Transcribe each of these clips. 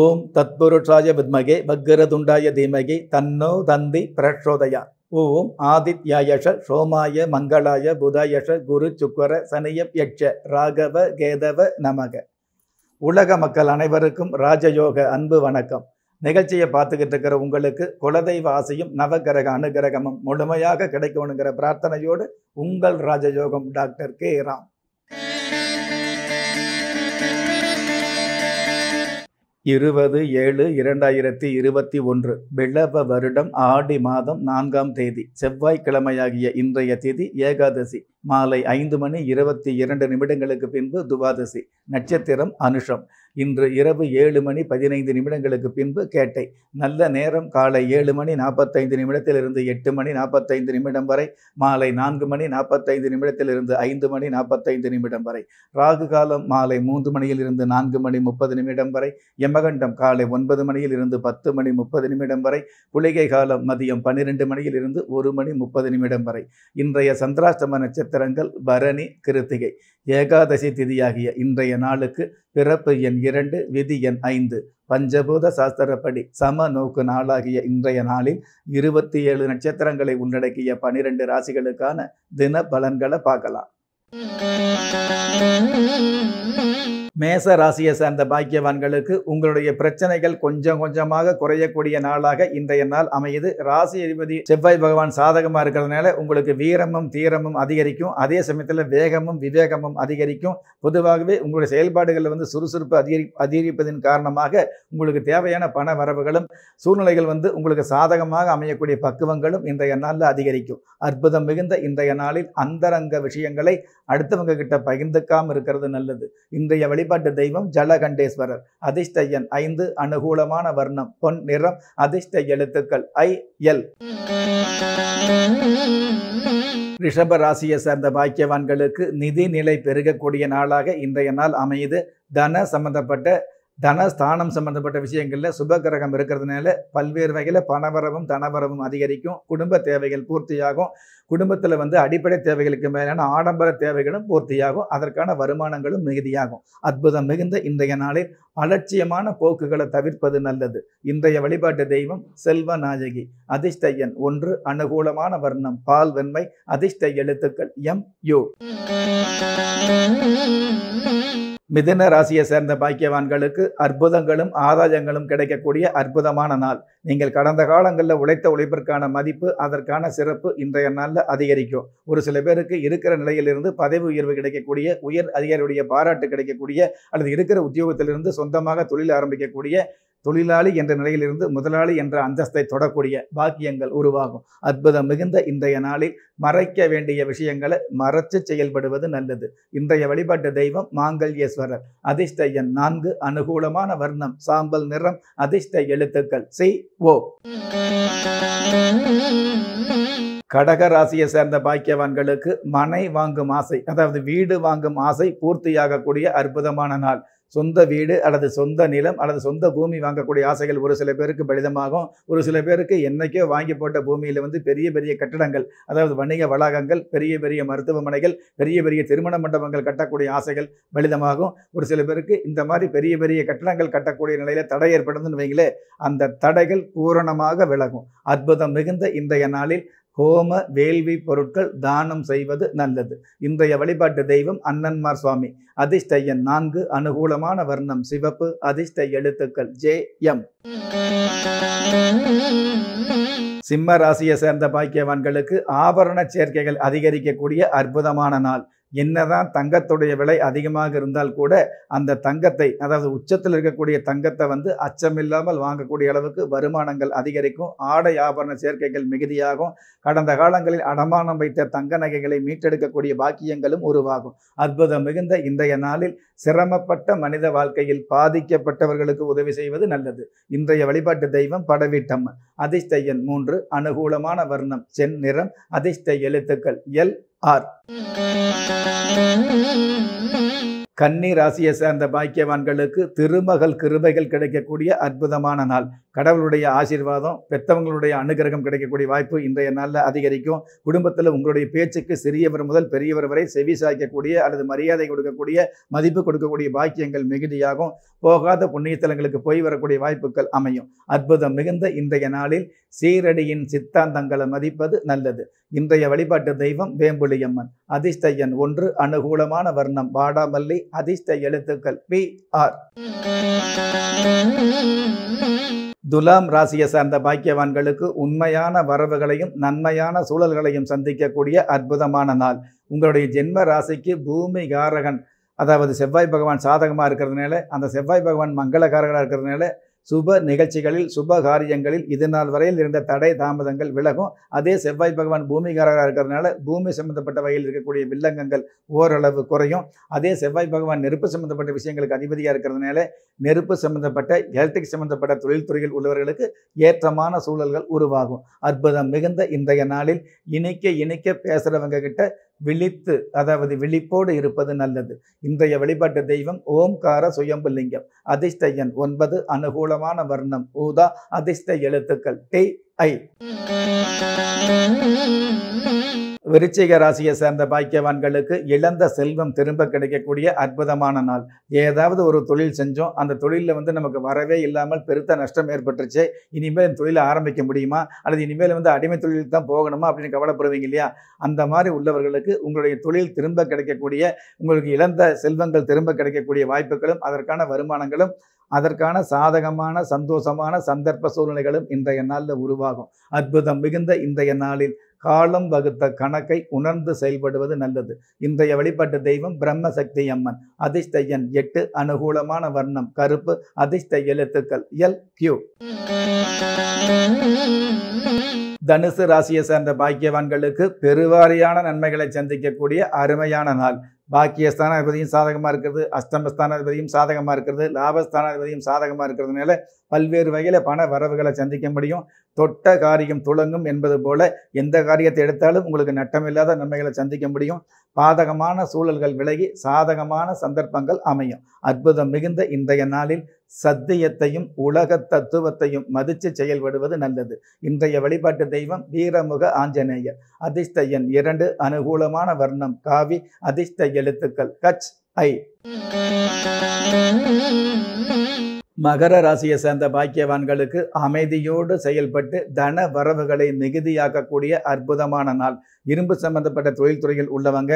ஓம் தத்புருஷாய வித்மகே பக்ரதுண்டாய தீமகி தன்னோ தந்தி பிரஷோதயா ஓம் ஆதித்யாயஷ சோமாய மங்களாய புதயஷ குரு சுக்கர சனியப்யட்ச ராகவ கேதவ நமக உலக மக்கள் அனைவருக்கும் ராஜயோக அன்பு வணக்கம் நிகழ்ச்சியை பார்த்துக்கிட்டு இருக்கிற உங்களுக்கு குலதெய்வ ஆசையும் நவகிரக அனுகிரகமும் முழுமையாக கிடைக்கணுங்கிற பிரார்த்தனையோடு உங்கள் ராஜயோகம் டாக்டர் கே ராம் இருபது ஏழு இரண்டாயிரத்தி இருபத்தி ஒன்று பிளவ வருடம் ஆடி மாதம் நான்காம் தேதி செவ்வாய்க்கிழமையாகிய இன்றைய தேதி ஏகாதசி மாலை ஐந்து மணி இருபத்தி இரண்டு நிமிடங்களுக்கு பின்பு துவாதசி நட்சத்திரம் அனுஷம் இன்று இரவு ஏழு மணி பதினைந்து நிமிடங்களுக்கு பின்பு கேட்டை நல்ல நேரம் காலை ஏழு மணி நாற்பத்தைந்து நிமிடத்திலிருந்து எட்டு மணி நாற்பத்தைந்து நிமிடம் வரை மாலை நான்கு மணி நாற்பத்தைந்து நிமிடத்திலிருந்து ஐந்து மணி நாற்பத்தைந்து நிமிடம் வரை ராகு காலம் மாலை மூன்று மணியிலிருந்து நான்கு மணி முப்பது நிமிடம் வரை யமகண்டம் காலை ஒன்பது மணியிலிருந்து பத்து மணி முப்பது நிமிடம் வரை குளிகை காலம் மதியம் பன்னிரெண்டு மணியிலிருந்து ஒரு மணி முப்பது நிமிடம் வரை இன்றைய சந்திராஷ்டம நட்சத்திரம் நட்சத்திரங்கள் பரணி கிருத்திகை ஏகாதசி திதியாகிய இன்றைய நாளுக்கு பிறப்பு எண் இரண்டு விதி எண் ஐந்து பஞ்சபூத சாஸ்திரப்படி சம நோக்கு நாளாகிய இன்றைய நாளில் இருபத்தி ஏழு நட்சத்திரங்களை உள்ளடக்கிய பனிரெண்டு ராசிகளுக்கான தின பலன்களை பார்க்கலாம் மேச ராசியை சேர்ந்த பாக்கியவான்களுக்கு உங்களுடைய பிரச்சனைகள் கொஞ்சம் கொஞ்சமாக குறையக்கூடிய நாளாக இன்றைய நாள் அமையுது ராசி அதிபதி செவ்வாய் பகவான் சாதகமாக இருக்கிறதுனால உங்களுக்கு வீரமும் தீரமும் அதிகரிக்கும் அதே சமயத்தில் வேகமும் விவேகமும் அதிகரிக்கும் பொதுவாகவே உங்களுடைய செயல்பாடுகளில் வந்து சுறுசுறுப்பு அதிகரி அதிகரிப்பதன் காரணமாக உங்களுக்கு தேவையான பண வரவுகளும் சூழ்நிலைகள் வந்து உங்களுக்கு சாதகமாக அமையக்கூடிய பக்குவங்களும் இன்றைய நாளில் அதிகரிக்கும் அற்புதம் மிகுந்த இன்றைய நாளில் அந்தரங்க விஷயங்களை அடுத்தவங்க கிட்ட பகிர்ந்துக்காமல் இருக்கிறது நல்லது இன்றைய வழி வழிபாட்டு தெய்வம் ஜலகண்டேஸ்வரர் அதிர்ஷ்ட எண் ஐந்து அனுகூலமான வர்ணம் பொன் நிறம் அதிர்ஷ்ட எழுத்துக்கள் ஐ எல் ரிஷப ராசியை சேர்ந்த பாக்கியவான்களுக்கு நிதி நிலை பெருகக்கூடிய நாளாக இன்றைய நாள் அமையுது தன சம்பந்தப்பட்ட தன ஸ்தானம் சம்பந்தப்பட்ட விஷயங்களில் சுப கிரகம் இருக்கிறதுனால பல்வேறு வகையில் பணவரவும் தனவரவும் அதிகரிக்கும் குடும்ப தேவைகள் பூர்த்தியாகும் குடும்பத்தில் வந்து அடிப்படை தேவைகளுக்கு மேலான ஆடம்பர தேவைகளும் பூர்த்தியாகும் அதற்கான வருமானங்களும் மிகுதியாகும் அற்புதம் மிகுந்த இன்றைய நாளில் அலட்சியமான போக்குகளை தவிர்ப்பது நல்லது இன்றைய வழிபாட்டு தெய்வம் செல்வநாயகி அதிர்ஷ்டையன் ஒன்று அனுகூலமான வர்ணம் பால் வெண்மை அதிர்ஷ்ட எழுத்துக்கள் எம் யோ மிதன ராசியை சேர்ந்த பாக்கியவான்களுக்கு அற்புதங்களும் ஆதாயங்களும் கிடைக்கக்கூடிய அற்புதமான நாள் நீங்கள் கடந்த காலங்களில் உழைத்த உழைப்பிற்கான மதிப்பு அதற்கான சிறப்பு இன்றைய நாளில் அதிகரிக்கும் ஒரு சில பேருக்கு இருக்கிற நிலையிலிருந்து பதவி உயர்வு கிடைக்கக்கூடிய உயர் அதிகாரியுடைய பாராட்டு கிடைக்கக்கூடிய அல்லது இருக்கிற உத்தியோகத்திலிருந்து சொந்தமாக தொழில் ஆரம்பிக்கக்கூடிய தொழிலாளி என்ற நிலையிலிருந்து முதலாளி என்ற அந்தஸ்தை தொடக்கூடிய பாக்கியங்கள் உருவாகும் அற்புதம் மிகுந்த இன்றைய நாளில் மறைக்க வேண்டிய விஷயங்களை மறைச்சு செயல்படுவது நல்லது இன்றைய வழிபாட்டு தெய்வம் மாங்கல்யேஸ்வரர் அதிர்ஷ்ட எண் நான்கு அனுகூலமான வர்ணம் சாம்பல் நிறம் அதிர்ஷ்ட எழுத்துக்கள் சி ஓ கடக ராசியை சேர்ந்த பாக்கியவான்களுக்கு மனை வாங்கும் ஆசை அதாவது வீடு வாங்கும் ஆசை பூர்த்தியாகக்கூடிய அற்புதமான நாள் சொந்த வீடு அல்லது சொந்த நிலம் அல்லது சொந்த பூமி வாங்கக்கூடிய ஆசைகள் ஒரு சில பேருக்கு பலிதமாகும் ஒரு சில பேருக்கு என்றைக்கோ வாங்கி போட்ட பூமியில் வந்து பெரிய பெரிய கட்டடங்கள் அதாவது வணிக வளாகங்கள் பெரிய பெரிய மருத்துவமனைகள் பெரிய பெரிய திருமண மண்டபங்கள் கட்டக்கூடிய ஆசைகள் பலிதமாகும் ஒரு சில பேருக்கு இந்த மாதிரி பெரிய பெரிய கட்டடங்கள் கட்டக்கூடிய நிலையில் தடை ஏற்படுதுன்னு வைங்களே அந்த தடைகள் பூரணமாக விலகும் அற்புதம் மிகுந்த இன்றைய நாளில் ஹோம வேள்வி பொருட்கள் தானம் செய்வது நல்லது இன்றைய வழிபாட்டு தெய்வம் அண்ணன்மார் சுவாமி அதிர்ஷ்ட எண் நான்கு அனுகூலமான வர்ணம் சிவப்பு அதிர்ஷ்ட எழுத்துக்கள் ஜே எம் சிம்ம ராசியை சேர்ந்த பாக்கியவான்களுக்கு ஆபரண சேர்க்கைகள் அதிகரிக்கக்கூடிய அற்புதமான நாள் என்னதான் தங்கத்துடைய விலை அதிகமாக இருந்தால் கூட அந்த தங்கத்தை அதாவது உச்சத்தில் இருக்கக்கூடிய தங்கத்தை வந்து அச்சமில்லாமல் வாங்கக்கூடிய அளவுக்கு வருமானங்கள் அதிகரிக்கும் ஆடை ஆபரண சேர்க்கைகள் மிகுதியாகும் கடந்த காலங்களில் அடமானம் வைத்த தங்க நகைகளை மீட்டெடுக்கக்கூடிய பாக்கியங்களும் உருவாகும் அற்புதம் மிகுந்த இன்றைய நாளில் சிரமப்பட்ட மனித வாழ்க்கையில் பாதிக்கப்பட்டவர்களுக்கு உதவி செய்வது நல்லது இன்றைய வழிபாட்டு தெய்வம் படவீட்டம் அதிர்ஷ்ட எண் மூன்று அனுகூலமான வர்ணம் செந்நிறம் அதிர்ஷ்ட எழுத்துக்கள் எல் ஆர் கன்னி ராசியை சேர்ந்த பாக்கியவான்களுக்கு திருமகள் கிருபைகள் கிடைக்கக்கூடிய அற்புதமான நாள் கடவுளுடைய ஆசீர்வாதம் பெற்றவங்களுடைய அனுகிரகம் கிடைக்கக்கூடிய வாய்ப்பு இன்றைய நாளில் அதிகரிக்கும் குடும்பத்தில் உங்களுடைய பேச்சுக்கு சிறியவர் முதல் பெரியவர் வரை செவி சாய்க்கக்கூடிய அல்லது மரியாதை கொடுக்கக்கூடிய மதிப்பு கொடுக்கக்கூடிய பாக்கியங்கள் மிகுதியாகும் போகாத புண்ணியத்தலங்களுக்கு போய் வரக்கூடிய வாய்ப்புகள் அமையும் அற்புதம் மிகுந்த இன்றைய நாளில் சீரடியின் சித்தாந்தங்களை மதிப்பது நல்லது இன்றைய வழிபாட்டு தெய்வம் வேம்புலியம்மன் அதிர்ஷ்ட எண் ஒன்று அனுகூலமான வர்ணம் வாடாமல்லி அதிர்ஷ்ட எழுத்துக்கள் பி ஆர் துலாம் ராசியை சார்ந்த பாக்கியவான்களுக்கு உண்மையான வரவுகளையும் நன்மையான சூழல்களையும் சந்திக்கக்கூடிய அற்புதமான நாள் உங்களுடைய ஜென்ம ராசிக்கு பூமி காரகன் அதாவது செவ்வாய் பகவான் சாதகமாக இருக்கிறதுனால அந்த செவ்வாய் பகவான் மங்களகாரகனாக இருக்கிறதுனால சுப நிகழ்ச்சிகளில் சுப காரியங்களில் இது நாள் வரையில் இருந்த தடை தாமதங்கள் விலகும் அதே செவ்வாய் பகவான் பூமிகாரராக இருக்கிறதுனால பூமி சம்பந்தப்பட்ட வகையில் இருக்கக்கூடிய வில்லங்கங்கள் ஓரளவு குறையும் அதே செவ்வாய் பகவான் நெருப்பு சம்பந்தப்பட்ட விஷயங்களுக்கு அதிபதியாக இருக்கிறதுனால நெருப்பு சம்பந்தப்பட்ட எலக்ட்ரிக் சம்பந்தப்பட்ட தொழில்துறையில் உள்ளவர்களுக்கு ஏற்றமான சூழல்கள் உருவாகும் அற்புதம் மிகுந்த இன்றைய நாளில் இணைக்க இணைக்க பேசுகிறவங்க கிட்ட விழித்து அதாவது விழிப்போடு இருப்பது நல்லது இன்றைய வழிபாட்டு தெய்வம் ஓம்கார சுயம்புலிங்கம் அதிர்ஷ்ட எண் ஒன்பது அனுகூலமான வர்ணம் ஊதா அதிர்ஷ்ட எழுத்துக்கள் டி ஐ விருச்சிக ராசியை சேர்ந்த பாக்கியவான்களுக்கு இழந்த செல்வம் திரும்ப கிடைக்கக்கூடிய அற்புதமான நாள் ஏதாவது ஒரு தொழில் செஞ்சோம் அந்த தொழிலில் வந்து நமக்கு வரவே இல்லாமல் பெருத்த நஷ்டம் ஏற்பட்டுருச்சு இனிமேல் இந்த தொழிலை ஆரம்பிக்க முடியுமா அல்லது இனிமேல் வந்து அடிமை தொழிலுக்கு தான் போகணுமா அப்படின்னு கவலைப்படுவீங்க இல்லையா அந்த மாதிரி உள்ளவர்களுக்கு உங்களுடைய தொழில் திரும்ப கிடைக்கக்கூடிய உங்களுக்கு இழந்த செல்வங்கள் திரும்ப கிடைக்கக்கூடிய வாய்ப்புகளும் அதற்கான வருமானங்களும் அதற்கான சாதகமான சந்தோஷமான சந்தர்ப்ப சூழ்நிலைகளும் இன்றைய நாளில் உருவாகும் அற்புதம் மிகுந்த இன்றைய நாளில் காலம் வகுத்த கணக்கை உணர்ந்து செயல்படுவது நல்லது இன்றைய வழிபட்ட தெய்வம் பிரம்மசக்தி அம்மன் அதிர்ஷ்ட எண் எட்டு அனுகூலமான வர்ணம் கருப்பு அதிர்ஷ்ட எழுத்துக்கள் எல் கியூ தனுசு ராசியை சேர்ந்த பாக்கியவான்களுக்கு பெருவாரியான நன்மைகளை சந்திக்கக்கூடிய அருமையான நாள் பாக்கியஸ்தானாதிபதியும் சாதகமாக இருக்கிறது அஷ்டமஸ்தானாதிபதியும் சாதகமாக இருக்கிறது லாபஸ்தானாதிபதியும் சாதகமாக இருக்கிறதுனால பல்வேறு வகையில் பண வரவுகளை சந்திக்க முடியும் தொட்ட காரியம் துளங்கும் என்பது போல எந்த காரியத்தை எடுத்தாலும் உங்களுக்கு நட்டமில்லாத நன்மைகளை சந்திக்க முடியும் பாதகமான சூழல்கள் விலகி சாதகமான சந்தர்ப்பங்கள் அமையும் அற்புதம் மிகுந்த இன்றைய நாளில் சத்தியத்தையும் உலக தத்துவத்தையும் மதித்து செயல்படுவது நல்லது இன்றைய வழிபாட்டு தெய்வம் வீரமுக ஆஞ்சநேயர் அதிர்ஷ்ட எண் இரண்டு அனுகூலமான வர்ணம் காவி அதிர்ஷ்ட எழுத்துக்கள் கச் ஐ மகர ராசியை சேர்ந்த பாக்கியவான்களுக்கு அமைதியோடு செயல்பட்டு தன வரவுகளை மிகுதியாக்கக்கூடிய அற்புதமான நாள் இரும்பு சம்பந்தப்பட்ட தொழில்துறையில் உள்ளவங்க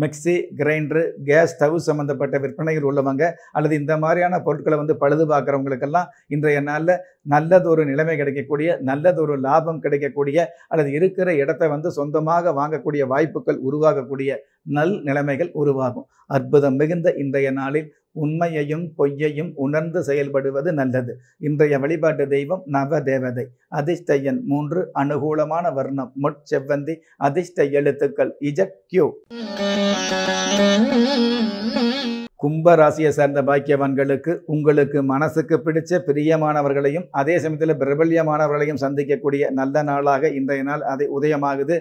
மிக்சி கிரைண்டரு கேஸ் ஸ்டவ் சம்மந்தப்பட்ட விற்பனையில் உள்ளவங்க அல்லது இந்த மாதிரியான பொருட்களை வந்து பழுது பார்க்குறவங்களுக்கெல்லாம் இன்றைய நாளில் நல்லதொரு நிலைமை கிடைக்கக்கூடிய நல்லதொரு லாபம் கிடைக்கக்கூடிய அல்லது இருக்கிற இடத்தை வந்து சொந்தமாக வாங்கக்கூடிய வாய்ப்புகள் உருவாகக்கூடிய நல் நிலைமைகள் உருவாகும் அற்புதம் மிகுந்த இன்றைய நாளில் உண்மையையும் பொய்யையும் உணர்ந்து செயல்படுவது நல்லது இன்றைய வழிபாட்டு தெய்வம் நவ தேவதை அதிர்ஷ்டயன் மூன்று அனுகூலமான வர்ணம் முட் செவ்வந்தி அதிர்ஷ்ட எழுத்துக்கள் இஜக்யூ கும்ப ராசியை சேர்ந்த பாக்கியவான்களுக்கு உங்களுக்கு மனசுக்கு பிடிச்ச பிரியமானவர்களையும் அதே சமயத்தில் பிரபல்யமானவர்களையும் சந்திக்கக்கூடிய நல்ல நாளாக இன்றைய நாள் அதை உதயமாகுது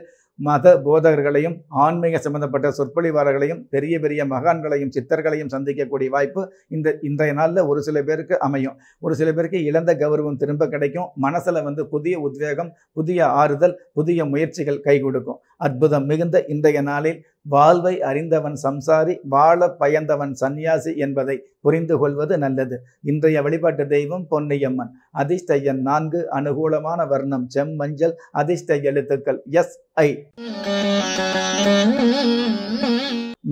மத போதகர்களையும் ஆன்மீக சம்பந்தப்பட்ட சொற்பொழிவாளர்களையும் பெரிய பெரிய மகான்களையும் சித்தர்களையும் சந்திக்கக்கூடிய வாய்ப்பு இந்த இன்றைய நாளில் ஒரு சில பேருக்கு அமையும் ஒரு சில பேருக்கு இழந்த கௌரவம் திரும்ப கிடைக்கும் மனசில் வந்து புதிய உத்வேகம் புதிய ஆறுதல் புதிய முயற்சிகள் கை கொடுக்கும் அற்புதம் மிகுந்த இன்றைய நாளில் வாழ்வை அறிந்தவன் சம்சாரி வாழ பயந்தவன் சந்நியாசி என்பதை புரிந்து கொள்வது நல்லது இன்றைய வழிபாட்டு தெய்வம் பொன்னியம்மன் அதிர்ஷ்டையன் நான்கு அனுகூலமான வர்ணம் செம்மஞ்சள் அதிர்ஷ்ட எழுத்துக்கள் எஸ் ஐ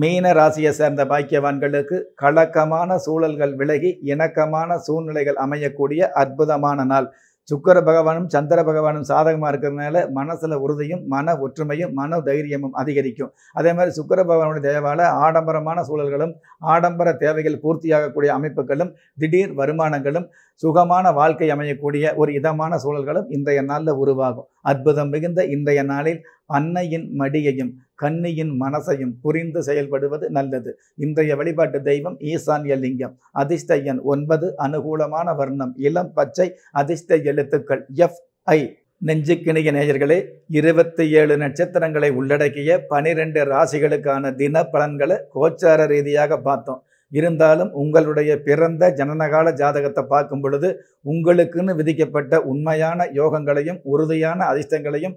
மீன ராசியை சேர்ந்த பாக்கியவான்களுக்கு கலக்கமான சூழல்கள் விலகி இணக்கமான சூழ்நிலைகள் அமையக்கூடிய அற்புதமான நாள் சுக்கர பகவானும் சந்திர பகவானும் சாதகமாக இருக்கிறதுனால மனசில் உறுதியும் மன ஒற்றுமையும் மன தைரியமும் அதிகரிக்கும் அதே மாதிரி சுக்கர பகவானுடைய தேவால ஆடம்பரமான சூழல்களும் ஆடம்பர தேவைகள் பூர்த்தியாகக்கூடிய அமைப்புகளும் திடீர் வருமானங்களும் சுகமான வாழ்க்கை அமையக்கூடிய ஒரு இதமான சூழல்களும் இன்றைய நாளில் உருவாகும் அற்புதம் மிகுந்த இன்றைய நாளில் அன்னையின் மடியையும் கண்ணியின் மனசையும் புரிந்து செயல்படுவது நல்லது இன்றைய வழிபாட்டு தெய்வம் ஈசான்ய லிங்கம் அதிர்ஷ்ட எண் ஒன்பது அனுகூலமான வர்ணம் இளம் பச்சை அதிர்ஷ்ட எழுத்துக்கள் எஃப் ஐ நெஞ்சுக்கிணிய நேயர்களே இருபத்தி ஏழு நட்சத்திரங்களை உள்ளடக்கிய பனிரெண்டு ராசிகளுக்கான தின பலன்களை கோச்சார ரீதியாக பார்த்தோம் இருந்தாலும் உங்களுடைய பிறந்த ஜனனகால ஜாதகத்தை பார்க்கும் பொழுது உங்களுக்குன்னு விதிக்கப்பட்ட உண்மையான யோகங்களையும் உறுதியான அதிர்ஷ்டங்களையும்